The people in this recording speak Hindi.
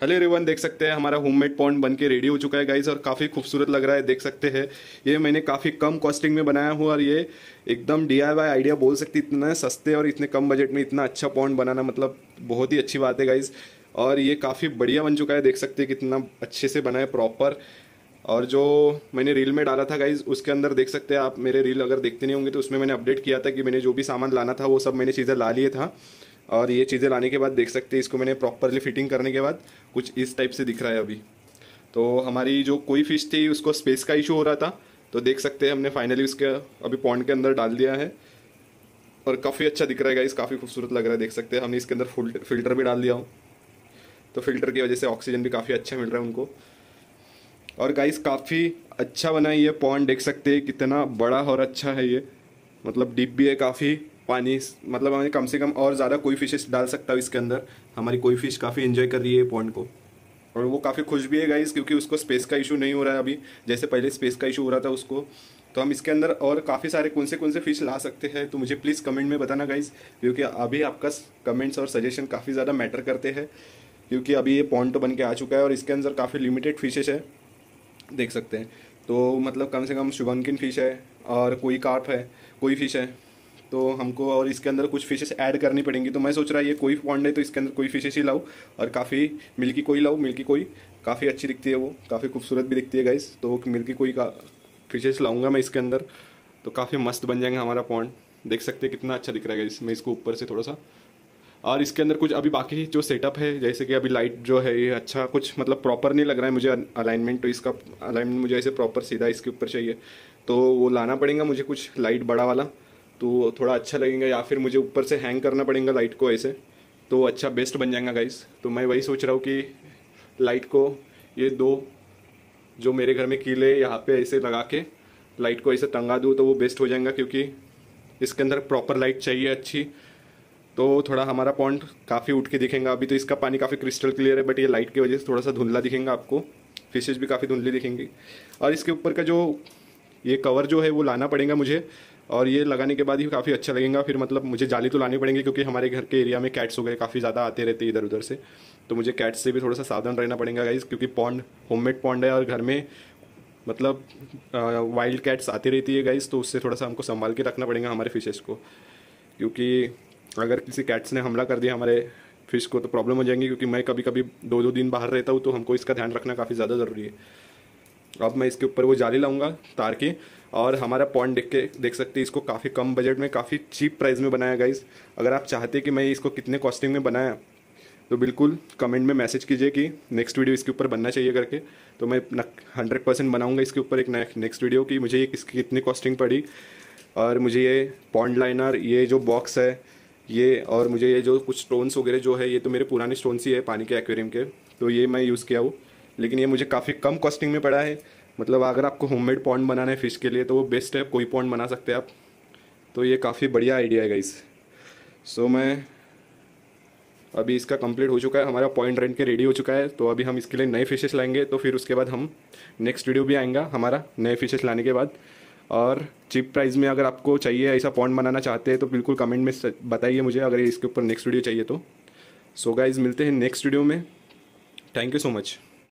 हेलो एवरीवन देख सकते हैं हमारा होममेड पॉन्ड बन के रेडी हो चुका है गाइस और काफ़ी खूबसूरत लग रहा है देख सकते हैं ये मैंने काफ़ी कम कॉस्टिंग में बनाया हुआ और ये एकदम डी आइडिया बोल सकती इतना सस्ते और इतने कम बजट में इतना अच्छा पॉन्ड बनाना मतलब बहुत ही अच्छी बात है गाइज़ और ये काफ़ी बढ़िया बन चुका है देख सकते हैं कितना अच्छे से बना है प्रॉपर और जो मैंने रील में डाला था गाइज उसके अंदर देख सकते हैं आप मेरे रील अगर देखते नहीं होंगे तो उसमें मैंने अपडेट किया था कि मैंने जो भी सामान लाना था वो सब मैंने चीज़ें ला लिए था और ये चीज़ें लाने के बाद देख सकते हैं इसको मैंने प्रॉपरली फिटिंग करने के बाद कुछ इस टाइप से दिख रहा है अभी तो हमारी जो कोई फिश थी उसको स्पेस का इशू हो रहा था तो देख सकते हैं हमने फाइनली उसके अभी पॉइंट के अंदर डाल दिया है और काफ़ी अच्छा दिख रहा है गाइस काफ़ी खूबसूरत लग रहा है देख सकते हैं हमने इसके अंदर फिल्टर भी डाल दिया हूँ तो फिल्टर की वजह से ऑक्सीजन भी काफ़ी अच्छा मिल रहा है उनको और गाइस काफ़ी अच्छा बना है ये पॉइंट देख सकते हैं कितना बड़ा और अच्छा है ये मतलब डीप भी है काफ़ी पानी मतलब हमें कम से कम और ज़्यादा कोई फिशेस डाल सकता हूँ इसके अंदर हमारी कोई फिश काफ़ी इन्जॉय कर रही है पॉइंट को और वो काफ़ी खुश भी है गाइस क्योंकि उसको स्पेस का इशू नहीं हो रहा है अभी जैसे पहले स्पेस का इशू हो रहा था उसको तो हम इसके अंदर और काफ़ी सारे कौन से कौन से फिश ला सकते हैं तो मुझे प्लीज़ कमेंट में बताना गाइज क्योंकि अभी आपका कमेंट्स और सजेशन काफ़ी ज़्यादा मैटर करते हैं क्योंकि अभी ये पॉन्ड तो बन के आ चुका है और इसके अंदर काफ़ी लिमिटेड फिशेज है देख सकते हैं तो मतलब कम से कम शुभंकिन फ़िश है और कोई कार्प है कोई फिश है तो हमको और इसके अंदर कुछ फिशेस ऐड करनी पड़ेंगी तो मैं सोच रहा है ये कोई पॉन्ड है तो इसके अंदर कोई फिशेस ही लाऊ और काफ़ी मिल्की कोई लाऊ मिल्की कोई काफ़ी अच्छी दिखती है वो काफ़ी खूबसूरत भी दिखती है गाइस तो मिल्की कोई का फिशेस लाऊंगा मैं इसके अंदर तो काफ़ी मस्त बन जाएंगे हमारा पॉन्ड देख सकते हैं कितना अच्छा दिख रहा है गाइस मैं इसको ऊपर से थोड़ा सा और इसके अंदर कुछ अभी बाकी जो सेटअप है जैसे कि अभी लाइट जो है ये अच्छा कुछ मतलब प्रॉपर नहीं लग रहा है मुझे अलाइनमेंट तो इसका अलाइनमेंट मुझे ऐसे प्रॉपर सीधा इसके ऊपर चाहिए तो वो लाना पड़ेगा मुझे कुछ लाइट बड़ा वाला तो थोड़ा अच्छा लगेगा या फिर मुझे ऊपर से हैंग करना पड़ेगा लाइट को ऐसे तो अच्छा बेस्ट बन जाएगा गाइस तो मैं वही सोच रहा हूँ कि लाइट को ये दो जो मेरे घर में कीले यहाँ पे ऐसे लगा के लाइट को ऐसे टंगा दूँ तो वो बेस्ट हो जाएगा क्योंकि इसके अंदर प्रॉपर लाइट चाहिए अच्छी तो थोड़ा हमारा पॉइंट काफ़ी उठ के दिखेगा अभी तो इसका पानी काफ़ी क्रिस्टल क्लियर है बट ये लाइट की वजह से थोड़ा सा धुंधला दिखेगा आपको फिशेज भी काफ़ी धुंधली दिखेंगी और इसके ऊपर का जो ये कवर जो है वो लाना पड़ेगा मुझे और ये लगाने के बाद ही काफ़ी अच्छा लगेगा फिर मतलब मुझे जाली तो लानी पड़ेंगे क्योंकि हमारे घर के एरिया में कैट्स वगैरह काफ़ी ज़्यादा आते रहते हैं इधर उधर से तो मुझे कैट्स से भी थोड़ा सा सावधान रहना पड़ेगा गाइज क्योंकि पॉन्ड होममेड पॉन्ड है और घर में मतलब वाइल्ड कैट्स आती रहती है गाइज तो उससे थोड़ा सा हमको संभाल के रखना पड़ेगा हमारे फिशेज़ को क्योंकि अगर किसी कैट्स ने हमला कर दिया हमारे फिश को तो प्रॉब्लम हो जाएंगी क्योंकि मैं कभी कभी दो दो दिन बाहर रहता हूँ तो हमको इसका ध्यान रखना काफ़ी ज़्यादा ज़रूरी है अब मैं इसके ऊपर वो जाली लाऊंगा तार की और हमारा पॉइंट देख के देख सकते हैं इसको काफ़ी कम बजट में काफ़ी चीप प्राइस में बनाया गया अगर आप चाहते कि मैं इसको कितने कॉस्टिंग में बनाया तो बिल्कुल कमेंट में मैसेज कीजिए कि नेक्स्ट वीडियो इसके ऊपर बनना चाहिए करके तो मैं हंड्रेड परसेंट बनाऊँगा इसके ऊपर एक नेक्स्ट वीडियो कि मुझे ये किसकी कितनी कॉस्टिंग पड़ी और मुझे ये पॉन्ड लाइनर ये जो बॉक्स है ये और मुझे ये जो कुछ स्टोन्स वगैरह जो है ये तो मेरे पुराने स्टोन्स ही है पानी के एक्वेरियम के तो ये मैं यूज़ किया हूँ लेकिन ये मुझे काफ़ी कम कॉस्टिंग में पड़ा है मतलब अगर आपको होममेड पॉन्ड बनाना है फ़िश के लिए तो वो बेस्ट है कोई पॉन्ड बना सकते हैं आप तो ये काफ़ी बढ़िया आइडिया है इस सो so, मैं अभी इसका कंप्लीट हो चुका है हमारा पॉइंट रेंट के रेडी हो चुका है तो अभी हम इसके लिए नए फिशेस लाएंगे तो फिर उसके बाद हम नेक्स्ट वीडियो भी आएगा हमारा नए फिशेस लाने के बाद और चीप प्राइस में अगर आपको चाहिए ऐसा पॉन्ड बनाना चाहते हैं तो बिल्कुल कमेंट में बताइए मुझे अगर इसके ऊपर नेक्स्ट वीडियो चाहिए तो सो so गाइज मिलते हैं नेक्स्ट वीडियो में थैंक यू सो मच